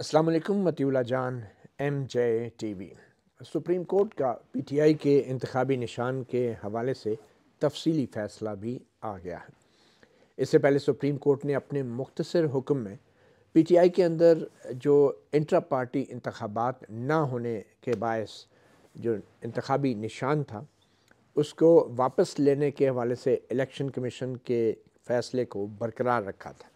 अस्सलाम वालेकुम Matiullah Jan M J T V supreme court का पी टी आई के इंतबी निशान के हवाले से तफसीली फ़ैसला भी आ गया है इससे पहले सुप्रीम कोर्ट ने अपने मुख्तर हुक्म में पी टी आई के अंदर जो इंट्रा पार्टी इंतबात ना होने के बायस जो इंतबी निशान था उसको वापस लेने के हवाले से इलेक्शन कमीशन के फ़ैसले को बरकरार रखा था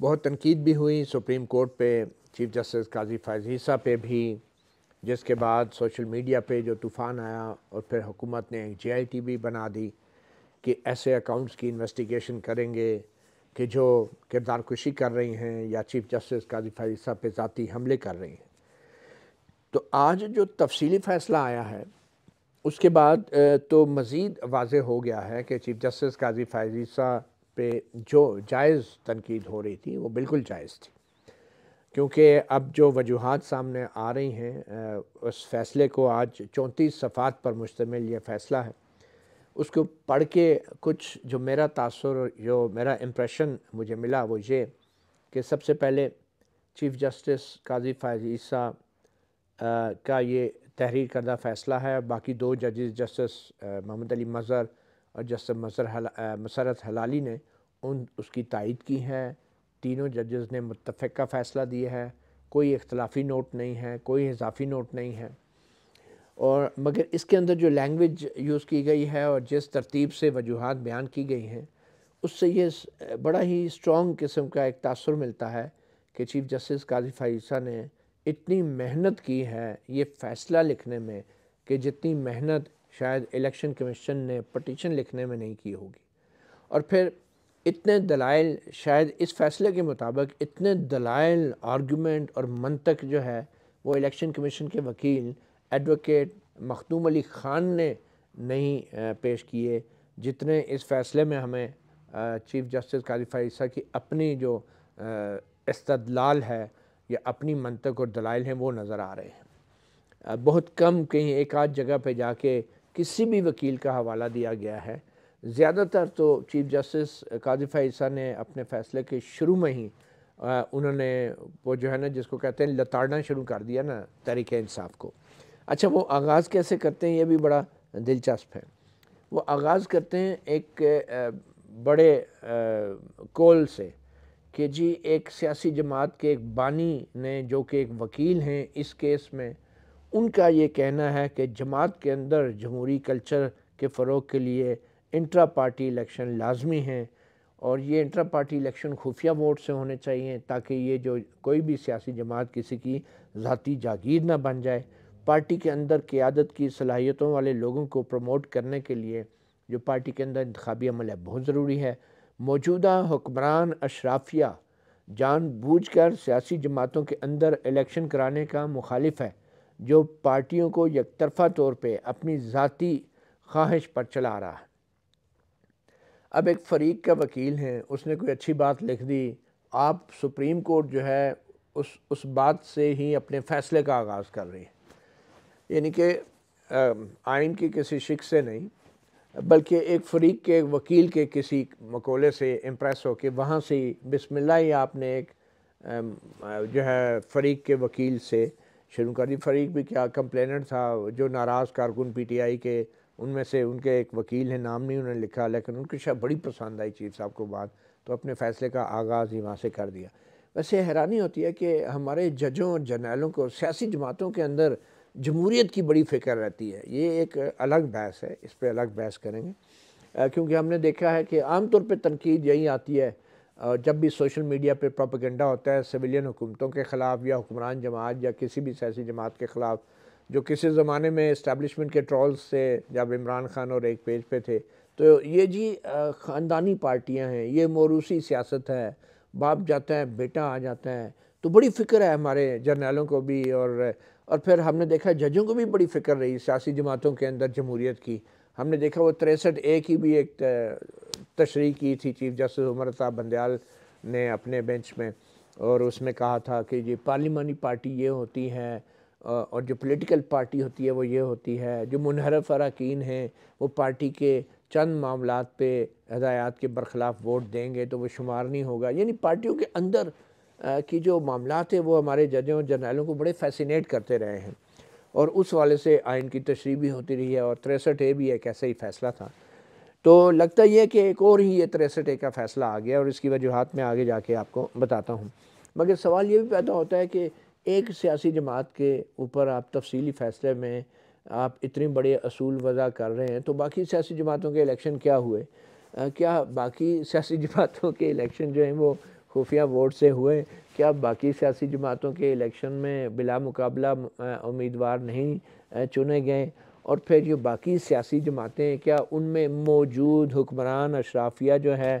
बहुत तनकीद भी हुई सुप्रीम कोर्ट पे चीफ जस्टिस काजी फाजीसा पे भी जिसके बाद सोशल मीडिया पे जो तूफ़ान आया और फिर हुकूमत ने एक जे भी बना दी कि ऐसे अकाउंट्स की इन्वेस्टिगेशन करेंगे कि जो किरदार कुशी कर रही हैं या चीफ जस्टिस काजी फाजीसा पे ज़ाती हमले कर रही हैं तो आज जो तफसीली फ़ैसला आया है उसके बाद तो मज़ीद वाज हो गया है कि चीफ जस्टिस काजी फाजीसा पे जो जायज़ तनकीद हो रही थी वो बिल्कुल जायज़ थी क्योंकि अब जो वजूहत सामने आ रही हैं उस फैसले को आज चौंतीस सफ़ात पर मुश्तमिल ये फ़ैसला है उसको पढ़ के कुछ जो मेरा तासर जो मेरा इम्प्रेशन मुझे मिला वो ये कि सबसे पहले चीफ़ जस्टिस काजी फ़ायज़ का ये तहरीर करदा फ़ैसला है बाकी दो जजेस जस्टिस मोहम्मद अली मज़र और जस्टिस हला, मसरत हलाली ने उन उसकी तायद की है तीनों जजेस ने मुतफ़ का फ़ैसला दिया है कोई इख्तलाफी नोट नहीं है कोई इजाफी नोट नहीं है और मगर इसके अंदर जो लैंग्वेज यूज़ की गई है और जिस तरतीब से वजूहत बयान की गई हैं उससे ये बड़ा ही स्ट्रॉन्ग किस्म का एक तसर मिलता है कि चीफ़ जस्टिस काजी फ़ाइसा ने इतनी मेहनत की है ये फ़ैसला लिखने में कि जितनी मेहनत शायद इलेक्शन कमीशन ने पटिशन लिखने में नहीं की होगी और फिर इतने दलाइल शायद इस फैसले के मुताबिक इतने दलाइल आर्गूमेंट और मनतक जो है वो इलेक्शन कमीशन के वकील एडवोकेट मखदूम अली ख़ान ने नहीं पेश किए जितने इस फैसले में हमें चीफ जस्टिस काजी फरीसा की अपनी जो इस्तदलाल है या अपनी मनतक और दलाइल हैं वो नज़र आ रहे हैं बहुत कम कहीं एक आध जगह पे जाके किसी भी वकील का हवाला दिया गया है ज़्यादातर तो चीफ जस्टिस काजिफ़ा ईसा ने अपने फ़ैसले के शुरू में ही आ, उन्होंने वो जो है ना जिसको कहते हैं लताड़ना शुरू कर दिया ना तहरीक इंसाफ को अच्छा वो आगाज़ कैसे करते हैं ये भी बड़ा दिलचस्प है वो आगाज़ करते हैं एक बड़े कोल से कि जी एक सियासी जमात के एक बानी ने जो कि एक वकील हैं इस केस में उनका ये कहना है कि जमात के अंदर जमहूरी कल्चर के फ़रोग के लिए इंट्रा पार्टी इलेक्शन लाजमी हैं और ये इंट्रा पार्टी इलेक्शन खुफिया वोट से होने चाहिए ताकि ये जो कोई भी सियासी जमात किसी की ज़ाती जागीर ना बन जाए पार्टी के अंदर क़्यादत की सलाहियतों वाले लोगों को प्रमोट करने के लिए जो पार्टी के अंदर इंतबी अमल है बहुत ज़रूरी है मौजूदा हुक्मरान अशराफिया जान बूझ कर सियासी जमातों के अंदर इलेक्शन कराने का मुखालिफ है जो पार्टियों को यकतरफा तौर पर अपनी ज़ाती ख्वाहिश पर चला रहा है अब एक फरीक का वकील हैं उसने कोई अच्छी बात लिख दी आप सुप्रीम कोर्ट जो है उस उस बात से ही अपने फ़ैसले का आगाज़ कर रही है यानी कि आइन की किसी शिक से नहीं बल्कि एक फरीक के एक वकील के किसी मकोले से इम्प्रेस होकर वहाँ से ही बिसमिल्ला ही आपने एक जो है फरीक के वकील से शुरू कर दी फरीक भी क्या कंप्लेनेंट था जो नाराज़ कारकुन पीटीआई के उनमें से उनके एक वकील हैं नाम नहीं उन्होंने लिखा लेकिन उनकी शायद बड़ी पसंद आई चीफ साहब को बात तो अपने फैसले का आगाज़ ही वहाँ से कर दिया वैसे हैरानी होती है कि हमारे जजों और जर्नैलों को सियासी जमातों के अंदर जमहूरीत की बड़ी फ़िक्र रहती है ये एक अलग बहस है इस पर अलग बहस करेंगे क्योंकि हमने देखा है कि आम तौर पर तनकीद यही आती है जब भी सोशल मीडिया पर प्रोपागेंडा होता है सिविलियन हुकूमतों के ख़िलाफ़ या हुक्मरान जमात या किसी भी सियासी जमात के ख़िलाफ़ जो किसी ज़माने में इस्टबलिशमेंट के ट्रॉल्स से जब इमरान खान और एक पेज पे थे तो ये जी ख़ानदानी पार्टियां हैं ये मोरूसी सियासत है बाप जाता है बेटा आ जाता है तो बड़ी फ़िक्र है हमारे जर्नलों को भी और और फिर हमने देखा जजों को भी बड़ी फ़िक्र रही सियासी जमातों के अंदर जमहूरीत की हमने देखा वो तिरसठ ए की भी एक तशरी की थी चीफ जस्टिस उमर साहब बंदयाल ने अपने बेंच में और उसमें कहा था कि ये पार्लिमानी पार्टी ये होती हैं और जो पॉलिटिकल पार्टी होती है वो ये होती है जो मुनहरफ अरकान हैं वो पार्टी के चंद मामला पे हदायत के बरखिलाफ़ वोट देंगे तो वो शुमार नहीं होगा यानी पार्टियों के अंदर की जो मामला है वो हमारे जजों और जर्नलों को बड़े फैसिनेट करते रहे हैं और उस वाले से आयन की तशरी भी होती रही है और तिरसठ ए भी एक ऐसा ही फैसला था तो लगता यह है कि एक और ही ये तिरसठ ए का फ़ैसला आ गया और इसकी वजूहत में आगे जाके आपको बताता हूँ मगर सवाल ये भी पैदा होता है कि एक सियासी जमात के ऊपर आप तफसीली फ़ैसले में आप इतने बड़े असूल वज़ा कर रहे हैं तो बाकी सियासी जमातों के इलेक्शन क्या हुए आ, क्या बाकी सियासी जमातों के इलेक्शन जो हैं वो खुफिया वोट से हुए क्या बाकी सियासी जमातों के इलेक्शन में बिला मुकाबला उम्मीदवार नहीं चुने गए और फिर जो बाकी सियासी जमातें क्या उनमें मौजूद हुक्मरान अशराफिया जो है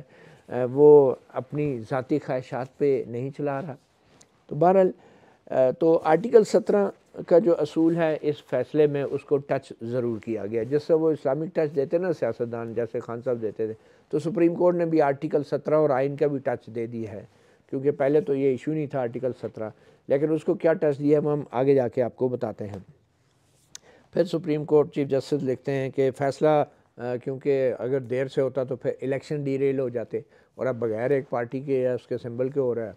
वो अपनी ज़ाती ख्वाहिशात पे नहीं चला रहा तो बहरहाल तो आर्टिकल सत्रह का जो असूल है इस फैसले में उसको टच ज़रूर किया गया जैसे वो इस्लामिक टच देते ना सियासतदान जैसे खान साहब देते थे तो सुप्रीम कोर्ट ने भी आर्टिकल सत्रह और आइन का भी टच दे दिया है क्योंकि पहले तो ये इशू नहीं था आर्टिकल सत्रह लेकिन उसको क्या टच दिया है हम आगे जाके आपको बताते हैं फिर सुप्रीम कोर्ट चीफ जस्टिस लिखते हैं कि फ़ैसला क्योंकि अगर देर से होता तो फिर इलेक्शन डी हो जाते और अब बगैर एक पार्टी के या उसके सिंबल के हो रहा है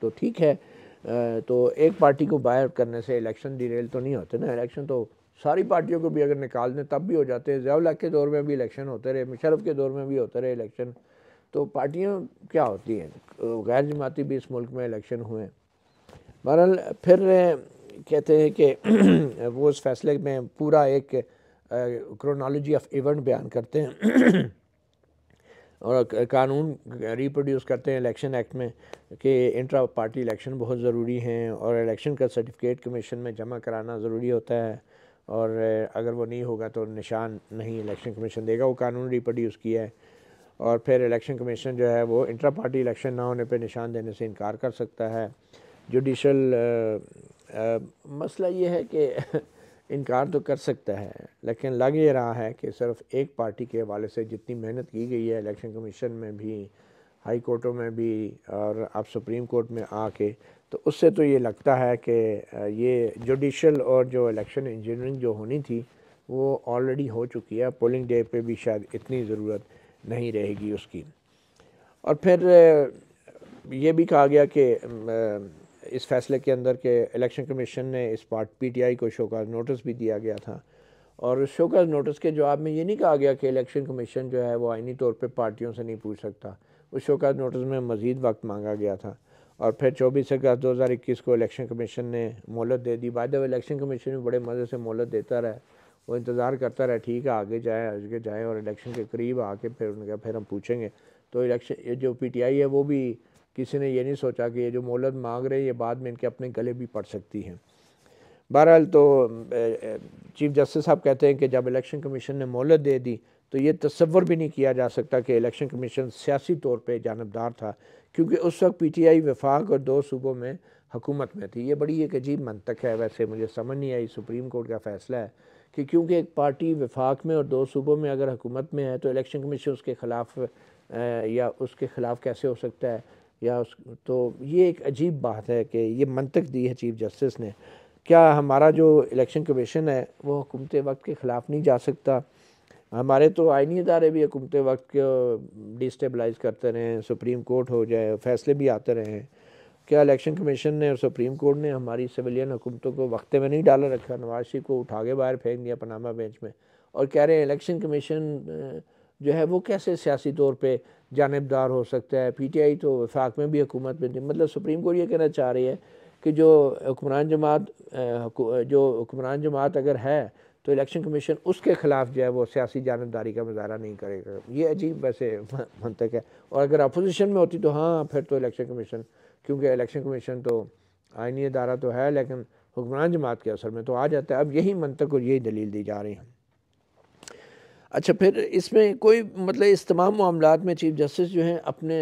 तो ठीक है तो एक पार्टी को बाहर करने से इलेक्शन डिरेल तो नहीं होते ना इलेक्शन तो सारी पार्टियों को भी अगर निकाल दें तब भी हो जाते हैं जयाला के दौर में भी इलेक्शन होते रहे मुशरफ के दौर में भी होते रहे इलेक्शन तो पार्टियाँ क्या होती हैं गैर जमाती भी इस मुल्क में इलेक्शन हुए बहरहाल फिर कहते हैं कि वो उस फैसले में पूरा एक क्रोनोलॉजी ऑफ इवेंट बयान करते हैं और कानून रिप्रोड्यूस करते हैं इलेक्शन एक्ट में कि इंट्रा पार्टी इलेक्शन बहुत ज़रूरी हैं और इलेक्शन का सर्टिफिकेट कमीशन में जमा कराना ज़रूरी होता है और अगर वो नहीं होगा तो निशान नहीं इलेक्शन कमीशन देगा वो कानून रिप्रोड्यूस किया है और फिर इलेक्शन कमीशन जो है वो इंट्रा पार्टी इलेक्शन ना होने पर निशान देने से इनकार कर सकता है जुडिशल मसला ये है कि इनकार तो कर सकता है लेकिन लग ये रहा है कि सिर्फ एक पार्टी के हवाले से जितनी मेहनत की गई है इलेक्शन कमीशन में भी हाई कोर्टों में भी और आप सुप्रीम कोर्ट में आके तो उससे तो ये लगता है कि ये जुडिशल और जो इलेक्शन इंजीनियरिंग जो होनी थी वो ऑलरेडी हो चुकी है पोलिंग डे पे भी शायद इतनी ज़रूरत नहीं रहेगी उसकी और फिर ये भी कहा गया कि इस फैसले के अंदर के इलेक्शन कमीशन ने इस पार्ट पीटीआई को शोका नोटिस भी दिया गया था और उस शोका नोटिस के जवाब में ये नहीं कहा गया कि इलेक्शन कमीशन जो है वो आइनी तौर पर पार्टियों से नहीं पूछ सकता उस शोका नोटिस में मज़ीद वक्त मांगा गया था और फिर चौबीस अगस्त दो हज़ार इक्कीस को इलेक्शन कमीशन ने मोहलत दे दी बाद इलेक्शन कमीशन भी बड़े मज़े से मोहलत देता रहा वो इंतज़ार करता रहा ठीक है आगे जाए आगे जाए और इलेक्शन के करीब आके फिर उनका फिर हम पूछेंगे तो इलेक्शन जो आई है वो भी किसी ने ये नहीं सोचा कि ये जो मोहलत मांग रहे हैं ये बाद में इनके अपने गले भी पड़ सकती हैं बहरहाल तो चीफ जस्टिस साहब कहते हैं कि जब इलेक्शन कमीशन ने मोहलत दे दी तो ये तस्वर भी नहीं किया जा सकता कि इलेक्शन कमीशन सियासी तौर पर जानबदार था क्योंकि उस वक्त पी टी आई विफाक और दो सूबों में हुकूमत में थी ये बड़ी एक अजीब मंतक है वैसे मुझे समझ नहीं आई सुप्रीम कोर्ट का फैसला है कि क्योंकि एक पार्टी विफाक में और दो सूबों में अगर हुकूमत में है तो इलेक्शन कमीशन उसके ख़िलाफ़ या उसके ख़िलाफ़ कैसे हो सकता है या उस तो ये एक अजीब बात है कि ये मंतक दी है चीफ जस्टिस ने क्या हमारा जो इलेक्शन कमीशन है वो हुकूमत वक्त के ख़िलाफ़ नहीं जा सकता हमारे तो आइनी इदारे भी हुकूमत वक्त के डिस्टेबलाइज करते रहे सुप्रीम कोर्ट हो जाए फैसले भी आते रहे हैं क्या इलेक्शन कमीशन ने और सुप्रीम कोर्ट ने हमारी सिविलियन हुकूमतों को वक्ते में नहीं डाला रखा नवाज शरीफ को उठा के बाहर फेंक दिया पनामा बेंच में और कह रहे हैं इलेक्शन कमीशन जो है वो कैसे सियासी तौर पर जानबदार हो सकता है पी टी आई तो वफाक में भी हुकूमत में मतलब सुप्रीम कोर्ट ये कहना चाह रही है कि जो हुक्मरान जमात जो हुक्मरान जमात अगर है तो इलेक्शन कमीशन उसके ख़िलाफ़ जो है वो सियासी जानबदारी का मुजाहरा नहीं करेगा ये अजीब वैसे मनतक है और अगर अपोजिशन में होती तो हाँ फिर तो इलेक्शन कमीशन क्योंकि इलेक्शन कमीशन तो आइनी अदारा तो है लेकिन हुक्मरान जमात के असर में तो आ जाता है अब यही मनतक और यही दलील दी जा रही है अच्छा फिर इसमें कोई मतलब इस तमाम मामला में चीफ जस्टिस जो हैं अपने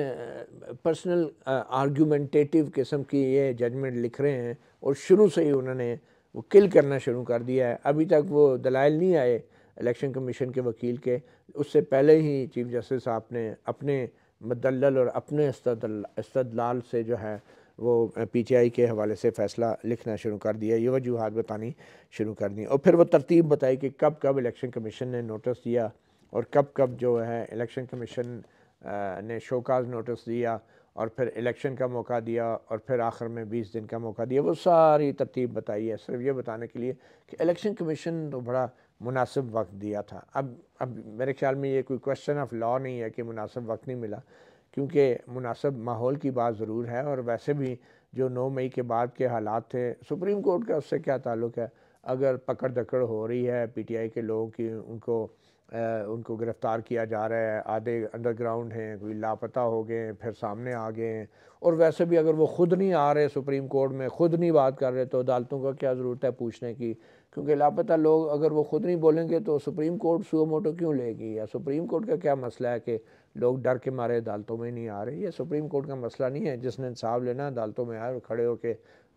पर्सनल आर्ग्यूमेंटेटिव किस्म की ये जजमेंट लिख रहे हैं और शुरू से ही उन्होंने वो किल करना शुरू कर दिया है अभी तक वो दलाइल नहीं आए इलेक्शन कमीशन के वकील के उससे पहले ही चीफ जस्टिस आपने अपने मदल और अपने इस्तदलाल से जो है वो पी टी आई के हवाले से फ़ैसला लिखना शुरू कर दिया ये वजूहत बतानी शुरू कर दी और फिर वो तरतीब बताई कि कब कब इलेक्शन कमीशन ने नोटिस दिया और कब कब जो है इलेक्शन कमीशन ने शोकाज नोटिस दिया और फिर इलेक्शन का मौका दिया और फिर आखिर में बीस दिन का मौका दिया वो सारी तरतीब बताई है सिर्फ ये बताने के लिए कि इलेक्शन कमीशन तो बड़ा मुनासिब वक्त दिया था अब अब मेरे ख्याल में ये कोई क्वेश्चन ऑफ लॉ नहीं है कि मुनासिब वक्त नहीं मिला क्योंकि मुनासब माहौल की बात ज़रूर है और वैसे भी जो नौ मई के बाद के हालात थे सुप्रीम कोर्ट का उससे क्या ताल्लुक़ है अगर पकड़ दकड़ हो रही है पीटीआई के लोगों की उनको आ, उनको गिरफ़्तार किया जा रहा है आधे अंडरग्राउंड हैं कोई लापता हो गए फिर सामने आ गए हैं और वैसे भी अगर वो ख़ुद नहीं आ रहे सुप्रीम कोर्ट में ख़ुद नहीं बात कर रहे तो अदालतों का क्या ज़रूरत है पूछने की क्योंकि लापता लोग अगर वो ख़ुद नहीं बोलेंगे तो सुप्रीम कोर्ट सुबह मोटो क्यों लेगी या सुप्रीम कोर्ट का क्या मसला है कि लोग डर के मारे अदालतों में नहीं आ रहे ये सुप्रीम कोर्ट का मसला नहीं है जिसने इंसाफ लेना अदालतों में आए खड़े होकर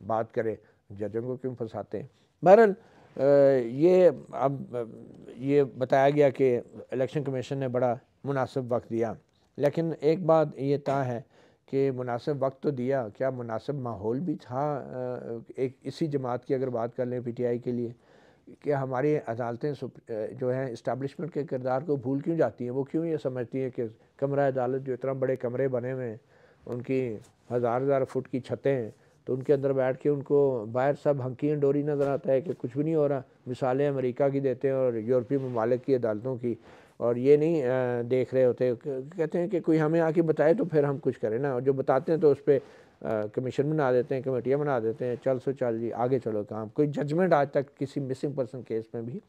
बात करे जजों को क्यों फंसाते हैं बहरहाल ये अब ये बताया गया कि इलेक्शन कमीशन ने बड़ा मुनासिब वक्त दिया लेकिन एक बात ये तय है कि मुनासिब वक्त तो दिया क्या मुनासिब माहौल भी था एक इसी जमात की अगर बात कर लें पीटीआई के लिए कि हमारी अदालतें जो हैं इस्टबलिशमेंट के किरदार को भूल क्यों जाती हैं वो क्यों ये समझती हैं कि कमरा अदालत जो इतना बड़े कमरे बने हुए हैं उनकी हज़ार हज़ार फुट की छतें हैं तो उनके अंदर बैठ के उनको बाहर सब हंकी डोरी नज़र आता है कि कुछ भी नहीं हो रहा मिसालें अमेरिका की देते हैं और यूरोपीय ममालिक की अदालतों की और ये नहीं देख रहे होते कहते हैं कि कोई हमें आके बताए तो फिर हम कुछ करें ना और जो बताते हैं तो उस पर कमीशन बना देते हैं कमेटियाँ बना देते हैं चल सो चल जी आगे चलो काम कोई जजमेंट आज तक किसी मिसिंग पर्सन केस में भी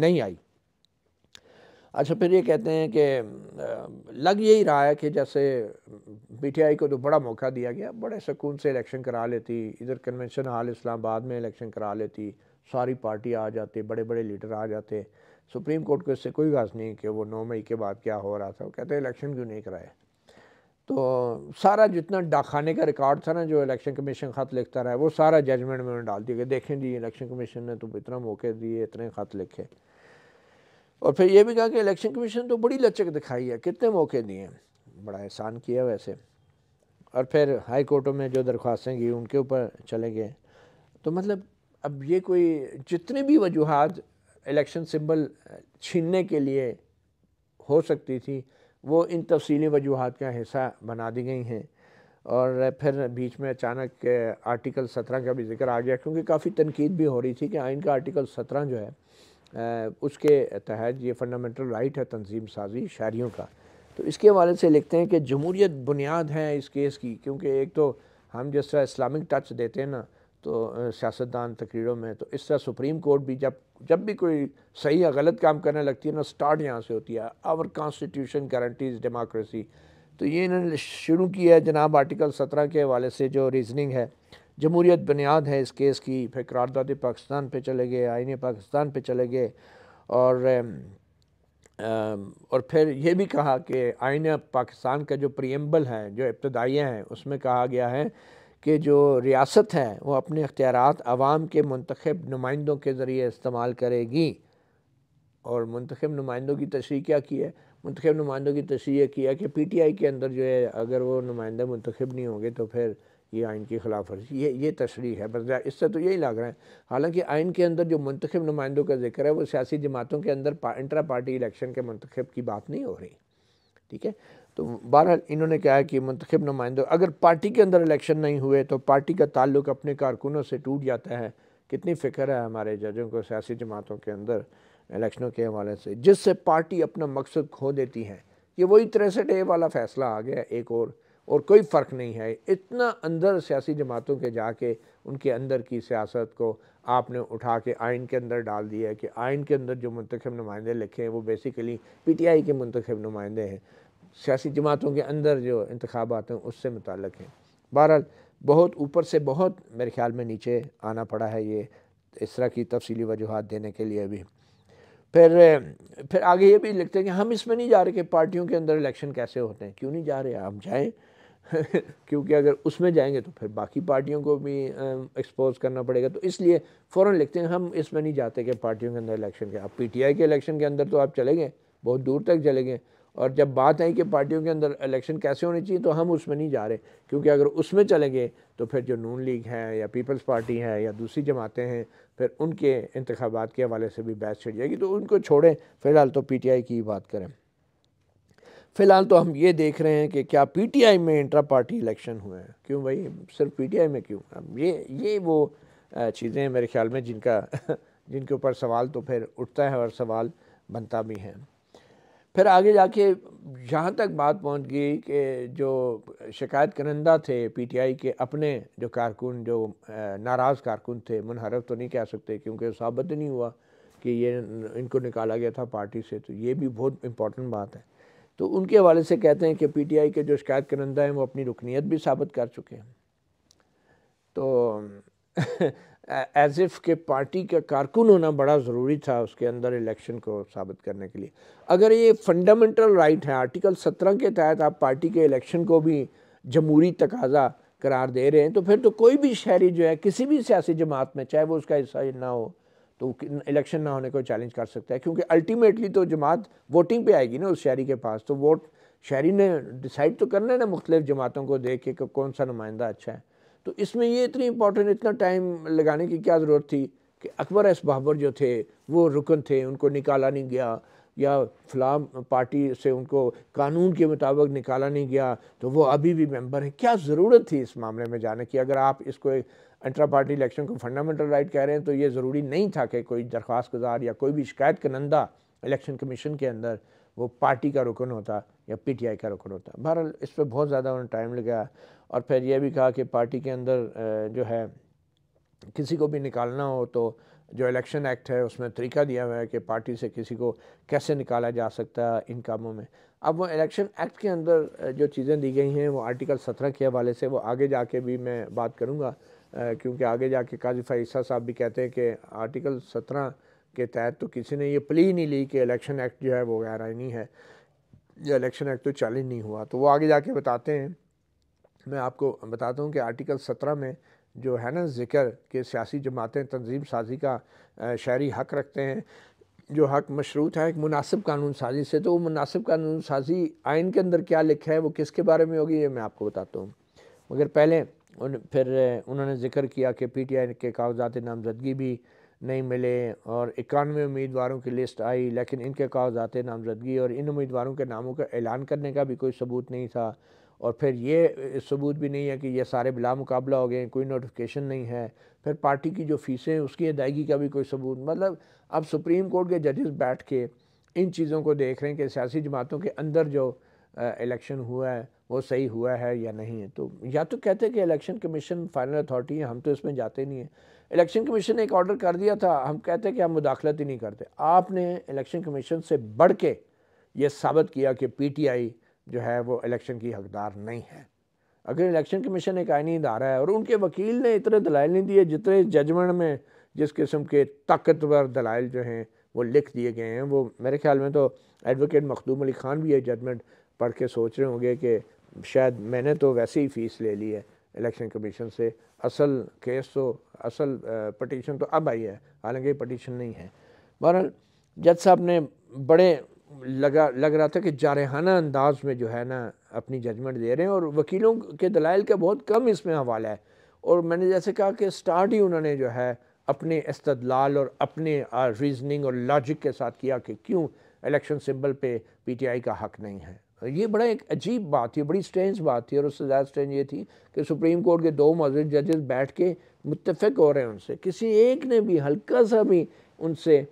नहीं आई अच्छा फिर ये कहते हैं कि लग यही रहा है कि जैसे पीटीआई को तो बड़ा मौका दिया गया बड़े सुकून से इलेक्शन करा लेती इधर कन्वेंशन हॉल इस्लामाबाद में इलेक्शन करा लेती सारी पार्टी आ जाते बड़े बड़े लीडर आ जाते सुप्रीम कोर्ट को इससे कोई गाज नहीं कि वो नौ मई के बाद क्या हो रहा था वो कहते हैं इलेक्शन क्यों नहीं कराए तो सारा जितना डाखाने का रिकॉर्ड था ना जो इलेक्शन कमीशन ख़त लिखता रहा वो सारा जजमेंट में उन्होंने डाल दिया कि देखें जी इलेक्शन कमीशन ने तो इतना मौके दिए इतने ख़त लिखे और फिर ये भी कहा कि इलेक्शन कमीशन तो बड़ी लचक दिखाई है कितने मौके दिए बड़ा एहसान किया वैसे और फिर हाई कोर्टों में जो दरख्वास्तें गई उनके ऊपर चले गए तो मतलब अब ये कोई जितने भी वजूहत इलेक्शन सिंबल छीनने के लिए हो सकती थी वो इन तफसीली वजूहत का हिस्सा बना दी गई हैं और फिर बीच में अचानक आर्टिकल सत्रह का भी जिक्र आ गया क्योंकि काफ़ी तनकीद भी हो रही थी कि आइन का आर्टिकल सत्रह जो है उसके तहत ये फंडामेंटल राइट है तंजीम साजी शायरियों का तो इसके हवाले से लिखते हैं कि जमहूरीत बुनियाद है इस केस की क्योंकि एक तो हम जिस तरह इस्लामिक टच देते हैं ना तो सियासतदान तकरीरों में तो इस तरह सुप्रीम कोर्ट भी जब जब भी कोई सही या गलत काम करने लगती है ना स्टार्ट यहाँ से होती है आवर कॉन्स्टिट्यूशन गारंटीज डेमोक्रेसी तो ये इन्होंने शुरू किया है जनाब आर्टिकल सत्रह के हवाले से जो रीजनिंग है जमहूरीत बुनियाद है इस केस की फिर करारदाद पाकिस्तान पे चले गए आइन पाकिस्तान पे चले गए और um, um, और फिर ये भी कहा कि आइन पाकिस्तान का जो प्रियम्बल है जो इब्तदाइयाँ हैं उसमें कहा गया है के जो रियासत है वो अपने अख्तियार आवाम के मंतखब नुमाइंदों के ज़रिए इस्तेमाल करेगी और मंतखब नुमाइंदों की तशरी क्या की है मंतखब नुमाइंदों की तशरी यह किया कि पी टी आई के अंदर जो है अगर वो नुमाइंदा मंतखब नहीं होंगे तो फिर ये आइन की खिलाफ वर्जी ये ये तशरी है बस इससे तो यही लग रहा है हालांकि आइन के अंदर जो मंतखब नुमाइंदों का जिक्र है वो सियासी जमातों के अंदर पा, इंटरा पार्टी इलेक्शन के मंतखब की बात नहीं हो रही ठीक है तो बहरहाल इन्होंने कहा है कि मंतखब नुमाइंदे अगर पार्टी के अंदर इलेक्शन नहीं हुए तो पार्टी का ताल्लुक अपने कारकुनों से टूट जाता है कितनी फ़िक्र है हमारे जजों को सियासी जमातों के अंदर इलेक्शनों के हवाले से जिससे पार्टी अपना मकसद खो देती है ये वही तिरसठ ए वाला फ़ैसला आ गया एक और और कोई फ़र्क नहीं है इतना अंदर सियासी जमातों के जाके उनके अंदर की सियासत को आपने उठा के आइन के अंदर डाल दिया है कि आइन के अंदर जो मंतखब नुमाइंदे लिखे हैं वो बेसिकली पी टी आई के मंतखब नुमाइंदे हैं सियासी जमातों के अंदर जो इंतबात हैं उससे मुतक हैं बहरहाल बहुत ऊपर से बहुत मेरे ख्याल में नीचे आना पड़ा है ये इस तरह की तफसीली वजूहत देने के लिए भी फिर फिर आगे ये भी लिखते हैं कि हम इसमें नहीं जा रहे कि पार्टियों के अंदर इलेक्शन कैसे होते हैं क्यों नहीं जा रहे आप जाएँ क्योंकि अगर उसमें जाएंगे तो फिर बाकी पार्टियों को भी एक्सपोज करना पड़ेगा तो इसलिए फ़ौर लिखते हैं हम इसमें नहीं जाते कि पार्टियों के अंदर इलेक्शन के आप पी टी आई के इलेक्शन के अंदर तो आप चले गए बहुत दूर तक चले गए और जब बात आई कि पार्टियों के अंदर इलेक्शन कैसे होने चाहिए तो हम उसमें नहीं जा रहे क्योंकि अगर उसमें चले गए तो फिर जो नून लीग है या पीपल्स पार्टी है या दूसरी जमातें हैं फिर उनके इंतबात के हवाले से भी बहस छिड़ जाएगी तो उनको छोड़ें फ़िलहाल तो पी टी आई की बात करें फ़िलहाल तो हम ये देख रहे हैं कि क्या पी टी आई में इंट्रा पार्टी इलेक्शन हुए हैं क्यों भाई सिर्फ पी टी आई में क्यों अब ये ये वो चीज़ें हैं मेरे ख्याल में जिनका जिनके ऊपर सवाल तो फिर उठता है और सवाल बनता भी है फिर आगे जाके जहाँ तक बात पहुँच गई कि जो शिकायत करंदा थे पीटीआई के अपने जो कारकुन जो नाराज़ कारकुन थे मुनहरफ तो नहीं कह सकते क्योंकि साबित नहीं हुआ कि ये इनको निकाला गया था पार्टी से तो ये भी बहुत इम्पॉर्टेंट बात है तो उनके हवाले से कहते हैं कि पीटीआई के जो शिकायत करंदा हैं वो अपनी रुकनीत भी साबित कर चुके हैं तो एज इफ़ के पार्टी का कारकुन होना बड़ा ज़रूरी था उसके अंदर इलेक्शन को साबित करने के लिए अगर ये फंडामेंटल राइट है आर्टिकल सत्रह के तहत आप पार्टी के इलेक्शन को भी जमहूरी तकाजा करार दे रहे हैं तो फिर तो कोई भी शहरी जो है किसी भी सियासी जमात में चाहे वो उसका हिस्सा ना हो तो इलेक्शन ना होने को चैलेंज कर सकता है क्योंकि अल्टीमेटली तो जमात वोटिंग पे आएगी ना उस शहरी के पास तो वोट शहरी ने डिसाइड तो करना है ना मुख्तलिफ जमातों को देख के कौन सा नुमाइंदा अच्छा है तो इसमें ये इतनी इंपॉर्टेंट इतना टाइम लगाने की क्या ज़रूरत थी कि अकबर एस बाबर जो थे वो रुकन थे उनको निकाला नहीं गया या फलाम पार्टी से उनको कानून के मुताबिक निकाला नहीं गया तो वो अभी भी मेंबर हैं क्या ज़रूरत थी इस मामले में जाने की अगर आप इसको इंट्रा पार्टी इलेक्शन को फंडामेंटल राइट कह रहे हैं तो ये ज़रूरी नहीं था कि कोई दरख्वास्त गुजार या कोई भी शिकायत कनंदा इलेक्शन कमीशन के अंदर वो पार्टी का रुकन होता या आई का रुकन होता बहरहाल इस पर बहुत ज़्यादा उन्होंने टाइम लगाया और फिर यह भी कहा कि पार्टी के अंदर जो है किसी को भी निकालना हो तो जो इलेक्शन एक्ट है उसमें तरीका दिया हुआ है कि पार्टी से किसी को कैसे निकाला जा सकता है इन कामों में अब वो इलेक्शन एक्ट के अंदर जो चीज़ें दी गई हैं वो आर्टिकल सत्रह के हवाले से वो आगे जाके भी मैं बात करूँगा क्योंकि आगे जाके काजी फ़रीसा साहब भी कहते हैं कि आर्टिकल सत्रह के तहत तो किसी ने ये प्ली नहीं ली कि इलेक्शन एक्ट जो है वो गैर है ये इलेक्शन एक्ट तो चैलेंज नहीं हुआ तो वो आगे जाके बताते हैं मैं आपको बताता हूँ कि आर्टिकल सत्रह में जो है ना ज़िक्र के सियासी जमातें तंजीम साजी का शहरी हक रखते हैं जो हक मशरूत है एक मुनासिब कानून साजी से तो वो मुनासिब कानून साजी आइन के अंदर क्या लिखा है वो किसके बारे में होगी ये मैं आपको बताता हूँ मगर पहले उन फिर उन्होंने जिक्र किया कि पी टी आई के कागजात नामजदगी भी नहीं मिले और इक्यानवे उम्मीदवारों की लिस्ट आई लेकिन इनके कागजात नामजदगी और इन उम्मीदवारों के नामों का ऐलान करने का भी कोई सबूत नहीं था और फिर ये सबूत भी नहीं है कि ये सारे बिला मुकाबला हो गए हैं कोई नोटिफिकेशन नहीं है फिर पार्टी की जो फ़ीसें उसकी अदायगी का भी कोई सबूत मतलब अब सुप्रीम कोर्ट के जजेस बैठ के इन चीज़ों को देख रहे हैं कि सियासी जमातों के अंदर जो इलेक्शन हुआ है वो सही हुआ है या नहीं है तो या तो कहते हैं कि इलेक्शन कमीशन फाइनल अथॉरिटी है हम तो इसमें जाते नहीं हैं इलेक्शन कमीशन ने एक ऑर्डर कर दिया था हम कहते हैं कि हम मुदाखलत ही नहीं करते आपने इलेक्शन कमीशन से बढ़ के ये साबित किया कि पीटीआई जो है वो इलेक्शन की हकदार नहीं है अगर इलेक्शन कमीशन एक आइनी इदारा है और उनके वकील ने इतने दलाइल नहीं दिए जितने जजमेंट में जिस किस्म के ताकतवर दलाइल जो हैं वो लिख दिए गए हैं वो मेरे ख्याल में तो एडवोकेट मखदूम अली ख़ान भी ये जजमेंट पढ़ के सोच रहे होंगे कि शायद मैंने तो वैसे ही फ़ीस ले ली है इलेक्शन कमीशन से असल केस तो असल पटिशन तो अब आई है हालांकि पटिशन नहीं है बहरहाल जज साहब ने बड़े लगा लग रहा था कि जारहाना अंदाज में जो है ना अपनी जजमेंट दे रहे हैं और वकीलों के दलाइल का बहुत कम इसमें हवाला है और मैंने जैसे कहा कि स्टार्ट ही उन्होंने जो है अपने इस्तदलाल और अपने रीजनिंग और लॉजिक के साथ किया कि क्यों इलेक्शन सिंबल पे पीटीआई का हक नहीं है ये बड़ा एक अजीब बात थी बड़ी स्ट्रेंज बात थी और उससे ज़्यादा स्ट्रेंज ये थी कि सुप्रीम कोर्ट के दो मजर जजेस बैठ के मुतफ़ हो रहे हैं उनसे किसी एक ने भी हल्का सा भी उनसे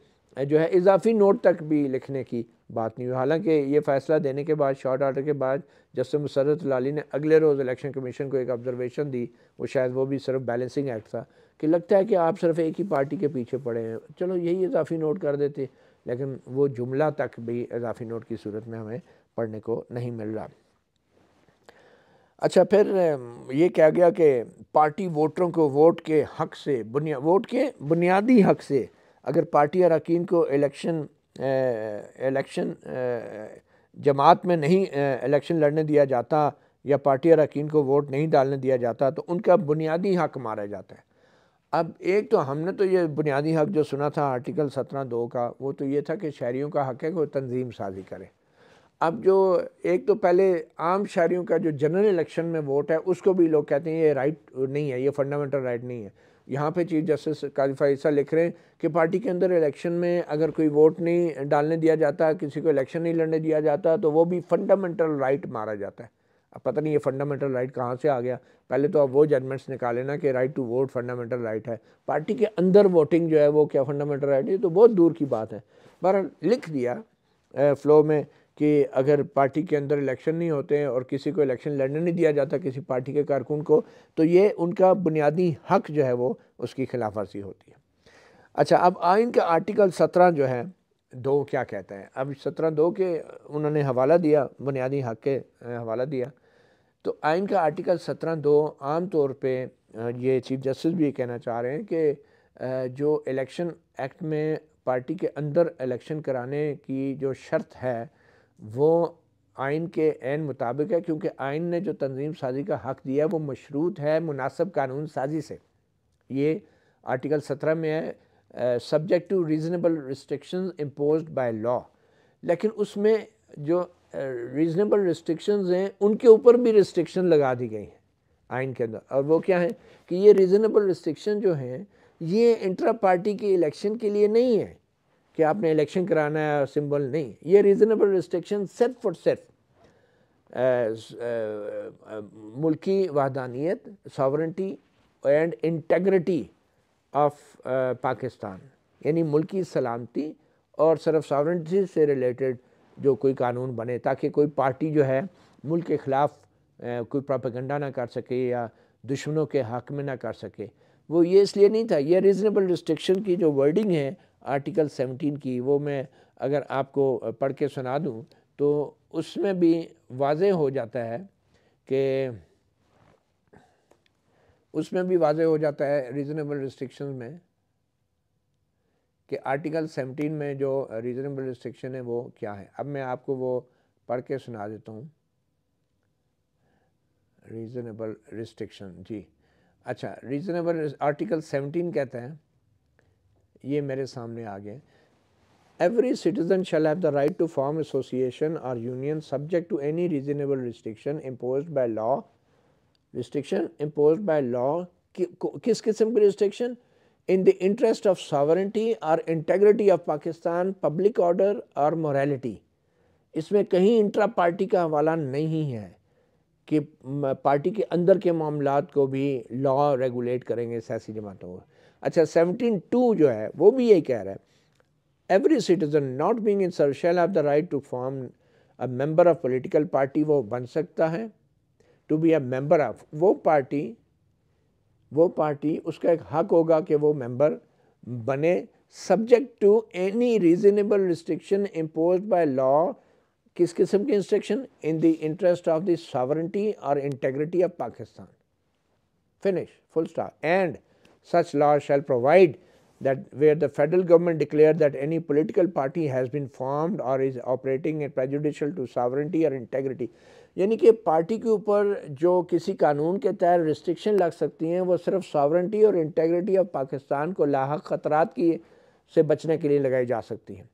जो है इजाफी नोट तक भी लिखने की बात नहीं हुई हालांकि ये फैसला देने के बाद शॉर्ट आर्डर के बाद जस्टिस मुसरत लाली ने अगले रोज़ इलेक्शन कमीशन को एक ऑब्जर्वेशन दी वो शायद वो भी सिर्फ बैलेंसिंग एक्ट था कि लगता है कि आप सिर्फ एक ही पार्टी के पीछे पड़े हैं चलो यही इजाफी नोट कर देते लेकिन वो जुमला तक भी इजाफी नोट की सूरत में हमें पढ़ने को नहीं मिल रहा अच्छा फिर ये कह गया कि पार्टी वोटरों को वोट के हक से बुनिया वोट के बुनियादी हक से अगर पार्टी अरकान को इलेक्शन इलेक्शन जमात में नहीं इलेक्शन लड़ने दिया जाता या पार्टी अरकान को वोट नहीं डालने दिया जाता तो उनका बुनियादी हक मारा जाता है अब एक तो हमने तो ये बुनियादी हक जो सुना था आर्टिकल सत्रह दो का वो तो ये था कि शहरीों का हक है कि वो तंजीम साजी करें अब जो एक तो पहले आम शहरीों का जो जनरल इलेक्शन में वोट है उसको भी लोग कहते हैं ये राइट नहीं है ये फंडामेंटल राइट नहीं है यहाँ पे चीफ जस्टिस काजी फैसा लिख रहे हैं कि पार्टी के अंदर इलेक्शन में अगर कोई वोट नहीं डालने दिया जाता किसी को इलेक्शन नहीं लड़ने दिया जाता तो वो भी फंडामेंटल राइट मारा जाता है अब पता नहीं ये फंडामेंटल राइट कहाँ से आ गया पहले तो आप वो जजमेंट्स निकाले ना कि right to vote fundamental right है पार्टी के अंदर वोटिंग जो है वो क्या फंडामेंटल राइट है तो बहुत दूर की बात है पर लिख दिया फ्लो में कि अगर पार्टी के अंदर इलेक्शन नहीं होते हैं और किसी को इलेक्शन लड़ने नहीं दिया जाता किसी पार्टी के कारकुन को तो ये उनका बुनियादी हक जो है वो उसकी खिलाफ वर्जी होती है अच्छा अब आइन का आर्टिकल सत्रह जो है दो क्या कहते हैं अब सत्रह दो के उन्होंने हवाला दिया बुनियादी हक के हवाला दिया तो आइन का आर्टिकल सत्रह दो आम तौर पर ये चीफ जस्टिस भी कहना चाह रहे हैं कि जो इलेक्शन एक्ट में पार्टी के अंदर इलेक्शन कराने की जो शर्त है वो आइन के एन मुताबिक है क्योंकि आइन ने जो तंजीम साजी का हक़ दिया वो मशरूत है मुनासब कानून साजी से ये आर्टिकल सत्रह में है subject to reasonable restriction impose by law लेकिन उसमें जो रीज़नेबल uh, रिस्ट्रिक्शन हैं उनके ऊपर भी रिस्ट्रिक्शन लगा दी गई हैं आइन के अंदर और वो क्या है कि ये रीज़नेबल रिस्ट्रिक्शन जो हैं ये इंटरा पार्टी के इलेक्शन के लिए नहीं है कि आपने इलेक्शन कराना है सिंबल नहीं ये रीज़नेबल रिस्ट्रिक्शन सिर्फ फॉर सिर्फ मुल्की वहदानियत sovereignty and integrity of Pakistan यानी मुल्की सलामती और सिर्फ सॉवरेंटी से रिलेटेड जो कोई कानून बने ताकि कोई पार्टी जो है मुल्क के ख़िलाफ़ uh, कोई प्रोपेगेंडा ना कर सके या दुश्मनों के हक में ना कर सके वो ये इसलिए नहीं था ये रीज़नेबल रिस्ट्रिक्शन की जो वर्डिंग है आर्टिकल 17 की वो मैं अगर आपको पढ़ के सुना दूँ तो उसमें भी वाज हो जाता है कि उसमें भी वाज हो जाता है रीज़नेबल रिस्ट्रिक्शन में कि आर्टिकल 17 में जो रीज़नेबल रिस्ट्रिक्शन है वो क्या है अब मैं आपको वो पढ़ के सुना देता हूँ रीज़नेबल रिस्ट्रिक्शन जी अच्छा रीज़नेबल आर्टिकल 17 कहते हैं ये मेरे सामने आ गए every citizen shall have the right to form association और union subject to any reasonable restriction impose by law restriction impose by law किस किस्म की restriction in the interest of sovereignty और integrity of Pakistan public order और morality इसमें कहीं intra party का हवाला नहीं है कि पार्टी के अंदर के मामला को भी लॉ रेगुलेट करेंगे सियासी जमातों को अच्छा सेवनटीन टू जो है वो भी यही कह रहा है every citizen not being in service shall have the right to form a member of political party वो बन सकता है to be a member of वो पार्टी वो पार्टी उसका एक हक होगा कि वो मेंबर बने subject to any reasonable restriction impose by law किस किस्म की instruction in the interest of the sovereignty और integrity of Pakistan finish full stop and such law shall provide that where the federal government declares that any political party has been formed or is operating a prejudicial to sovereignty or integrity यानी कि party के ऊपर जो किसी कानून के तहत restriction लग सकती हैं वो सिर्फ सॉवरेंटी और इंटेग्रिटी ऑफ पाकिस्तान को लाक ख़तरात की से बचने के लिए लगाई जा सकती हैं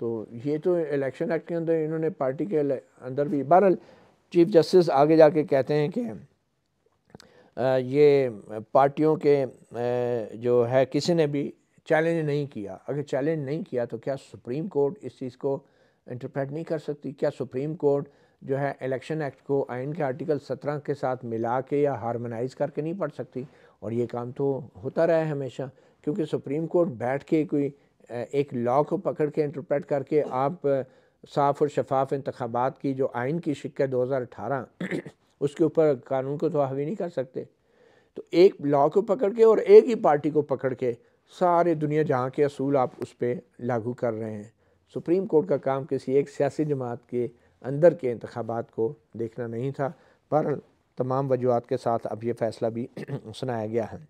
तो ये तो इलेक्शन एक्ट के अंदर इन्होंने पार्टी के अंदर भी बहरहाल चीफ जस्टिस आगे जाके कहते हैं कि ये पार्टियों के जो है किसी ने भी चैलेंज नहीं किया अगर चैलेंज नहीं किया तो क्या सुप्रीम कोर्ट इस चीज़ को इंटरप्रेट नहीं कर सकती क्या सुप्रीम कोर्ट जो है इलेक्शन एक्ट को आइन के आर्टिकल सत्रह के साथ मिला के या हारमोनाइज करके नहीं पढ़ सकती और ये काम तो होता रहा है हमेशा क्योंकि सुप्रीम कोर्ट बैठ के कोई एक लॉ को पकड़ के इंटरप्रेट करके आप साफ और शफाफ इंतबात की जो आइन की दो हज़ार अठारह उसके ऊपर कानून को तो हावी नहीं कर सकते तो एक लॉ को पकड़ के और एक ही पार्टी को पकड़ के सारे दुनिया जहाँ के असूल आप उस पर लागू कर रहे हैं सुप्रीम कोर्ट का काम किसी एक सियासी जमात के अंदर के इंतबात को देखना नहीं था पर तमाम वजूहत के साथ अब ये फ़ैसला भी सुनाया गया है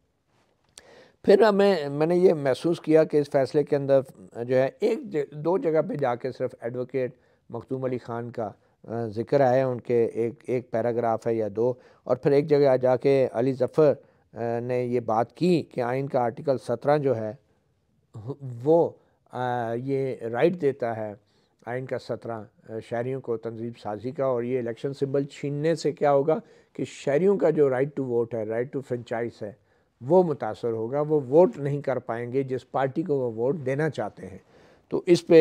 फिर हमें मैंने ये महसूस किया कि इस फैसले के अंदर जो है एक दो जगह पे जाके सिर्फ एडवोकेट मखदूम अली ख़ान का ज़िक्र आए उनके एक एक पैराग्राफ है या दो और फिर एक जगह जाके अली ज़फ़र ने ये बात की कि आइन का आर्टिकल सत्रह जो है वो ये राइट देता है आइन का सत्रह शहरीों को तंजीब साजी का और ये इलेक्शन सिंबल छीनने से क्या होगा कि शहरीों का जो राइट टू वोट है राइट टू फ्रेंचाइज है वो मुतासर होगा वो वोट नहीं कर पाएंगे जिस पार्टी को वो वोट देना चाहते हैं तो इस पे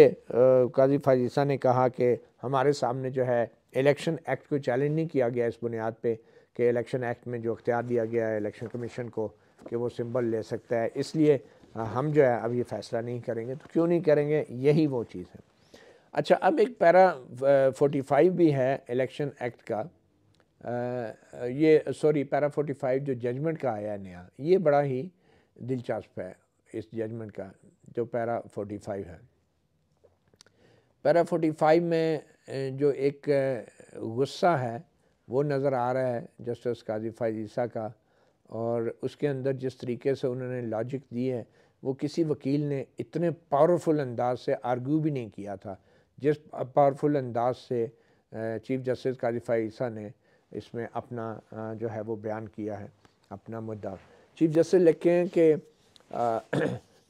काजी फाजीसा ने कहा कि हमारे सामने जो है इलेक्शन एक्ट को चैलेंज नहीं किया गया इस बुनियाद पे कि इलेक्शन एक्ट में जो अख्तियार दिया गया है इलेक्शन कमीशन को कि वो सिंबल ले सकता है इसलिए हम जो है अब ये फ़ैसला नहीं करेंगे तो क्यों नहीं करेंगे यही वो चीज़ है अच्छा अब एक पैरा फोर्टी फाइव भी है इलेक्शन एक्ट का आ, ये सॉरी पैरा फोर्टी फाइव जो जजमेंट का आया नया ये बड़ा ही दिलचस्प है इस जजमेंट का जो पैरा फोर्टी फाइव है पैरा फाइव में जो एक गुस्सा है वो नज़र आ रहा है जस्टिस काजी फाइज ईसा का और उसके अंदर जिस तरीके से उन्होंने लॉजिक दी है वो किसी वकील ने इतने पावरफुल अंदाज से आर्ग्यू भी नहीं किया था जिस पावरफुल अंदाज से चीफ जस्टिस काजी फाइज ईसा ने इसमें अपना जो है वो बयान किया है अपना मुद्दा चीफ जस्टिस लिखे हैं कि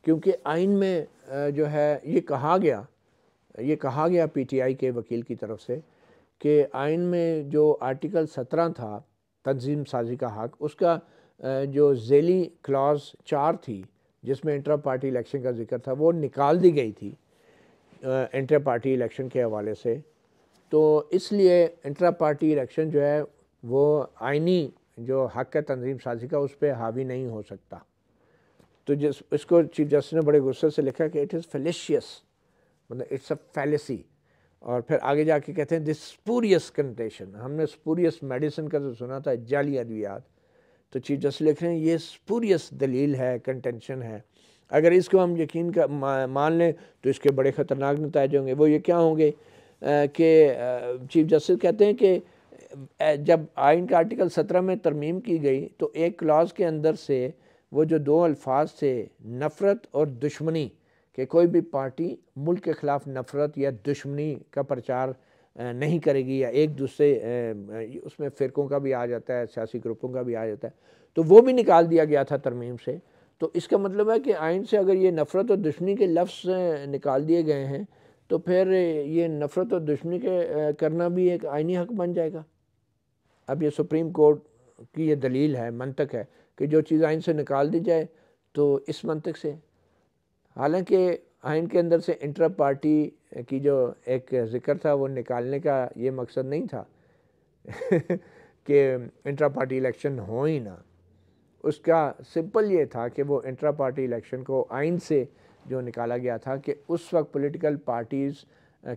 क्योंकि आइन में जो है ये कहा गया ये कहा गया पीटीआई के वकील की तरफ से कि आइन में जो आर्टिकल सत्रह था तंजीम साजी का हक उसका जो जेली क्लास चार थी जिसमें इंटर पार्टी इलेक्शन का जिक्र था वो निकाल दी गई थी इंटर पार्टी इलेक्शन के हवाले से तो इसलिए इंटर पार्टी इलेक्शन जो है वो आइनी जो हक है तंजीम साजी का उस पर हावी नहीं हो सकता तो जिस इसको चीफ जस्टिस ने बड़े गुस्से से लिखा कि इट इज़ फेलिशियस मतलब इट्स अ फैलेसी और फिर आगे जाके कहते हैं दिस स्पूरियस कंटेशन हमने स्पूरियस मेडिसिन का जो तो सुना था जाली अद्वियात तो चीफ जस्टिस लिख रहे हैं ये स्पूरियस दलील है कंटेंशन है अगर इसको हम यकीन का मान लें तो इसके बड़े ख़तरनाक नतज होंगे वो ये क्या होंगे कि चीफ जस्टिस कहते हैं कि जब आइन का आर्टिकल सत्रह में तरमीम की गई तो एक क्लास के अंदर से वो जो दो अल्फाज थे नफ़रत और दुश्मनी कि कोई भी पार्टी मुल्क के ख़िलाफ़ नफ़रत या दुश्मनी का प्रचार नहीं करेगी या एक दूसरे उसमें फ़िरकों का भी आ जाता है सियासी ग्रुपों का भी आ जाता है तो वो भी निकाल दिया गया था तरमीम से तो इसका मतलब है कि आइन से अगर ये नफ़रत और दुश्मनी के लफ्ज़ निकाल दिए गए हैं तो फिर ये नफ़रत और दुश्मनी के करना भी एक आइनी हक बन जाएगा अब ये सुप्रीम कोर्ट की ये दलील है मनतक है कि जो चीज़ आइन से निकाल दी जाए तो इस मंतक से हालांकि आइन के अंदर से इंटर पार्टी की जो एक ज़िक्र था वो निकालने का ये मकसद नहीं था कि इंटर पार्टी इलेक्शन हो ही ना उसका सिंपल ये था कि वो इंटर पार्टी इलेक्शन को आइन से जो निकाला गया था कि उस वक्त पॉलिटिकल पार्टीज़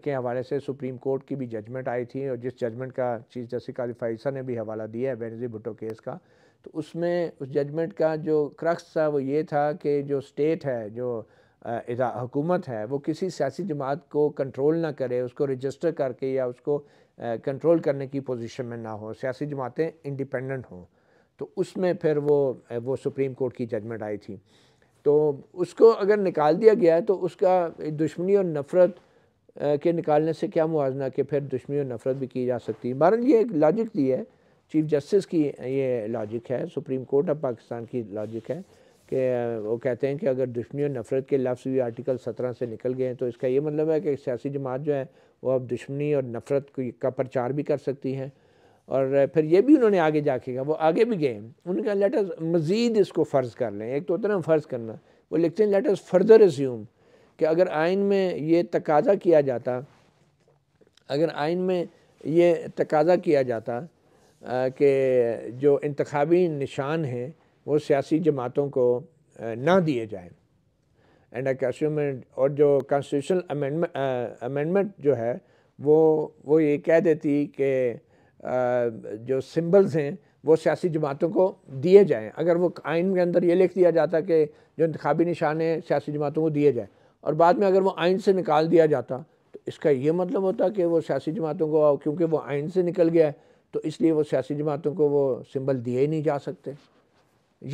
के हवाले से सुप्रीम कोर्ट की भी जजमेंट आई थी और जिस जजमेंट का चीफ जस्टिस काली फाइसा ने भी हवाला दिया है बेनजी भुट्टो केस का तो उसमें उस जजमेंट का जो क्रक्स था वो ये था कि जो स्टेट है जो हुकूमत है वो किसी सियासी जमात को कंट्रोल ना करे उसको रजिस्टर करके या उसको कंट्रोल करने की पोजीशन में ना हो सियासी जमातें इंडिपेंडेंट हों तो उसमें फिर वो वो सुप्रीम कोर्ट की जजमेंट आई थी तो उसको अगर निकाल दिया गया तो उसका दुश्मनी और नफ़रत के निकालने से क्या मुआजना कि फिर दुश्मनी और नफ़रत भी की जा सकती है बहरहाल ये एक लॉजिक दी है चीफ जस्टिस की ये लॉजिक है सुप्रीम कोर्ट ऑफ पाकिस्तान की लॉजिक है कि वो कहते हैं कि अगर दुश्मनी और नफ़रत के लफ्ज़ भी आर्टिकल सत्रह से निकल गए हैं तो इसका ये मतलब है कि सियासी जमात जो है वो अब दुश्मनी और नफ़रत का प्रचार भी कर सकती हैं और फिर ये भी उन्होंने आगे जाके वो आगे भी गए उनका लेटर्स मज़ीद इसको फ़र्ज़ कर लें एक तो उतना फ़र्ज़ करना वो लिखते हैं लेटर्स फर्दर रिज्यूम कि अगर आइन में ये तकाजा किया जाता अगर आइन में ये तकाजा किया जाता कि जो इंतबी निशान हैं वो सियासी जमातों को ना दिए जाएँ एंड अमेंड और जो कॉन्स्टिट्यूशनल अमेंडमेंट जो है वो वो ये कह देती कि जो सिंबल्स हैं वो सियासी जमातों को दिए जाएँ अगर वो आइन के अंदर ये लिख दिया जाता कि जो इंतबी निशान हैं सियासी जमातों को दिए जाएँ और बाद में अगर वो आइन से निकाल दिया जाता तो इसका ये मतलब होता कि वो सियासी जमातों को क्योंकि वो आइन से निकल गया है तो इसलिए वो सियासी जमातों को वो सिंबल दिए ही नहीं जा सकते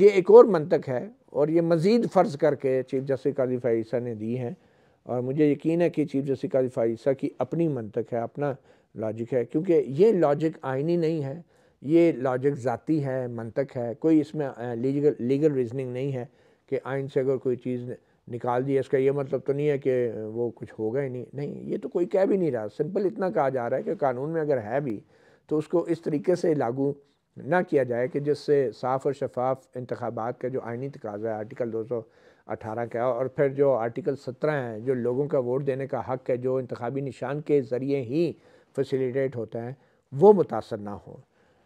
ये एक और मंतक है और ये मज़ीद फ़र्ज़ करके चीफ जस्टिस काजी फ़ाइसा ने दी हैं और मुझे यकीन है कि चीफ जस्टिस काजी फ़ाइसा की अपनी मंतक है अपना लॉजिक है क्योंकि ये लॉजिक आइनी नहीं है ये लॉजिक ज़ाती है मंतक है कोई इसमें लीगल लीगल रीजनिंग नहीं है कि आइन से अगर कोई चीज़ निकाल दी इसका ये मतलब तो नहीं है कि वो कुछ होगा ही नहीं नहीं ये तो कोई कह भी नहीं रहा सिंपल इतना कहा जा रहा है कि कानून में अगर है भी तो उसको इस तरीके से लागू ना किया जाए कि जिससे साफ़ और शफाफ इंतबात का जो आइनी तकाजा है आर्टिकल दो सौ अठारह का और फिर जो आर्टिकल सत्रह हैं जो लोगों का वोट देने का हक है जो इंतबी निशान के ज़रिए ही फैसिलिटेट होते हैं वो मुतासर ना हो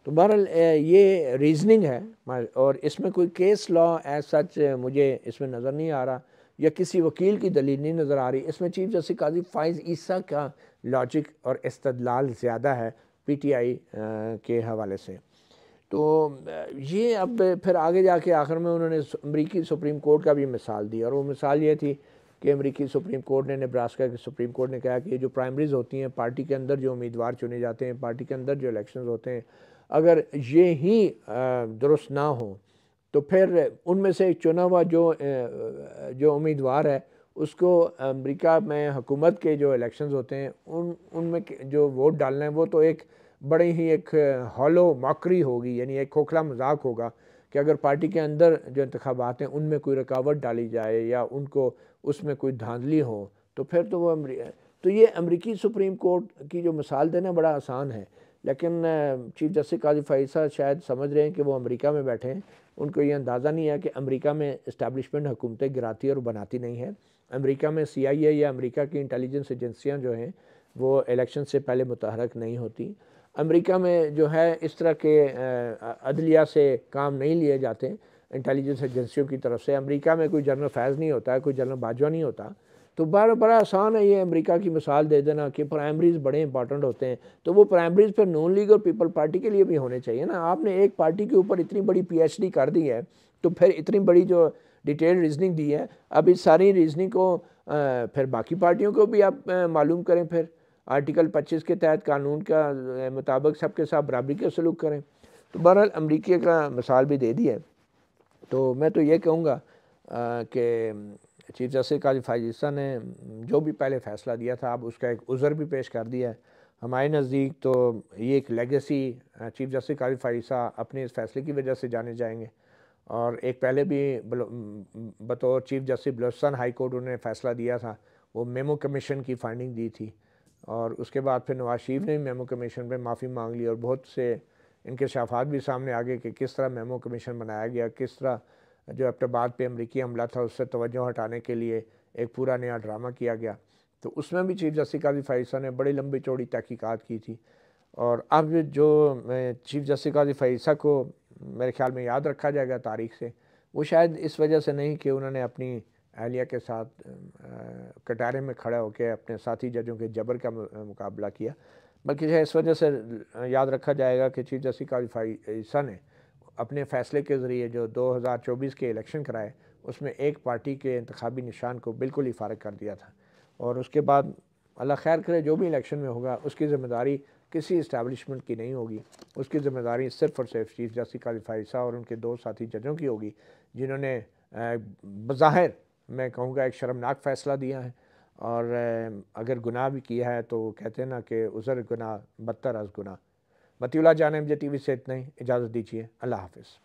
तो बहर ये रीजनिंग है और इसमें कोई केस लॉ एज सच मुझे इसमें नज़र नहीं आ रहा या किसी वकील की दलील नहीं नज़र आ रही इसमें चीफ जस्टिस काजी फाइज ईसा का लॉजिक और इस्तलाल ज़्यादा है पीटीआई के हवाले से तो ये अब फिर आगे जाके आखिर में उन्होंने अमरीकी सुप्रीम कोर्ट का भी मिसाल दी और वो मिसाल ये थी कि अमरीकी सुप्रीम कोर्ट ने नेब्रास्का के सुप्रीम कोर्ट ने कहा कि जो प्राइमरीज होती हैं पार्टी के अंदर जो उम्मीदवार चुने जाते हैं पार्टी के अंदर जो इलेक्शन होते हैं अगर ये ही दुरुस्त ना हो तो फिर उनमें से चुना हुआ जो जो उम्मीदवार है उसको अमेरिका में हुकूमत के जो इलेक्शंस होते हैं उन उनमें जो वोट डालना है वो तो एक बड़ी ही एक हॉलो मॉकरी होगी यानी एक खोखला मजाक होगा कि अगर पार्टी के अंदर जो इंतबात हैं उनमें कोई रुकावट डाली जाए या उनको उसमें कोई धांधली हो तो फिर तो वो तो ये अमरीकी सुप्रीम कोर्ट की जो मिसाल देना बड़ा आसान है लेकिन चीफ जस्टिस काजी फैसा शायद समझ रहे हैं कि वो अमेरिका में बैठे हैं उनको ये अंदाज़ा नहीं है कि अमेरिका में इस्टेबलिशमेंट हुकूमतें गिराती और बनाती नहीं है अमेरिका में सी आई ए या अमेरिका की इंटेलिजेंस एजेंसियाँ जो हैं वो इलेक्शन से पहले मुतहरक नहीं होती अमेरिका में जो है इस तरह के अदलिया से काम नहीं लिए जाते इंटेलिजेंस एजेंसियों की तरफ से अमेरिका में कोई जनरल फैज़ नहीं होता है कोई जनरल बाजवा नहीं होता तो बड़ा बड़ा आसान है ये अमेरिका की मिसाल दे देना कि प्राइमरीज़ बड़े इंपॉर्टेंट होते हैं तो वो प्राइमरीज़ पर नॉन लीग और पीपल पार्टी के लिए भी होने चाहिए ना आपने एक पार्टी के ऊपर इतनी बड़ी पी कर दी है तो फिर इतनी बड़ी जो डिटेल रीजनिंग दी है अब इस सारी रीजनिंग को फिर बाकी पार्टियों को भी आप मालूम करें फिर आर्टिकल 25 के तहत कानून का मुताबिक सबके साथ बराबरी का सलूक करें तो बहरहाल अमरीकी का मिसाल भी दे दी है तो मैं तो ये कहूँगा कि चीफ जस्टिस काजी फाजिस्ता ने जो भी पहले फैसला दिया था अब उसका एक उज़र भी पेश कर दिया है हमारे नज़दीक तो ये एक legacy chief justice Qazi Faez Isa अपने इस फैसले की वजह से जाने जाएंगे और एक पहले भी बतौर chief justice Balochistan high court उन्होंने फैसला दिया था वो मेमो कमीशन की फाइंडिंग दी थी और उसके बाद फिर नवाज शरीफ ने भी मेमो कमीशन पर माफ़ी मांग ली और बहुत से इनके शाफात भी सामने आ गए कि किस तरह मेमो कमीशन बनाया गया किस तरह जो अब्टबाद पर अमरीकी हमला था उससे तोज्जो हटाने के लिए एक पूरा नया ड्रामा किया गया तो उसमें भी चीफ जस्टिस काजी फैसा ने बड़ी लंबी चौड़ी तहकीक़ात की थी और अब जो चीफ जस्टिस काजी फैसा को मेरे ख्याल में याद रखा जाएगा तारीख से वो शायद इस वजह से नहीं कि उन्होंने अपनी अहलिया के साथ कटारे में खड़ा होकर अपने साथी जजों के जबर का मुकाबला किया बल्कि इस वजह से याद रखा जाएगा कि चीफ जस्टिस कालिफा ईसा ने अपने फैसले के ज़रिए जो 2024 के इलेक्शन कराए उसमें एक पार्टी के इंतबी निशान को बिल्कुल ही फारग कर दिया था और उसके बाद अल्लाह खैर करे जो भी इलेक्शन में होगा उसकी ज़िम्मेदारी किसी इस्टेबलिशमेंट की नहीं होगी उसकी ज़िम्मेदारी सिर्फ और सिर्फ चीफ जस्टिस कालिफा ईसा और उनके दो साथी जजों की होगी जिन्होंने बज़ाहिर मैं कहूँगा एक शर्मनाक फ़ैसला दिया है और अगर गुनाह भी किया है तो कहते हैं ना कि उज़र गुनाह बदतर अज गुनाह मतीला जाने जे टी वी से इतना ही इजाज़त दीजिए अल्लाह हाफिज़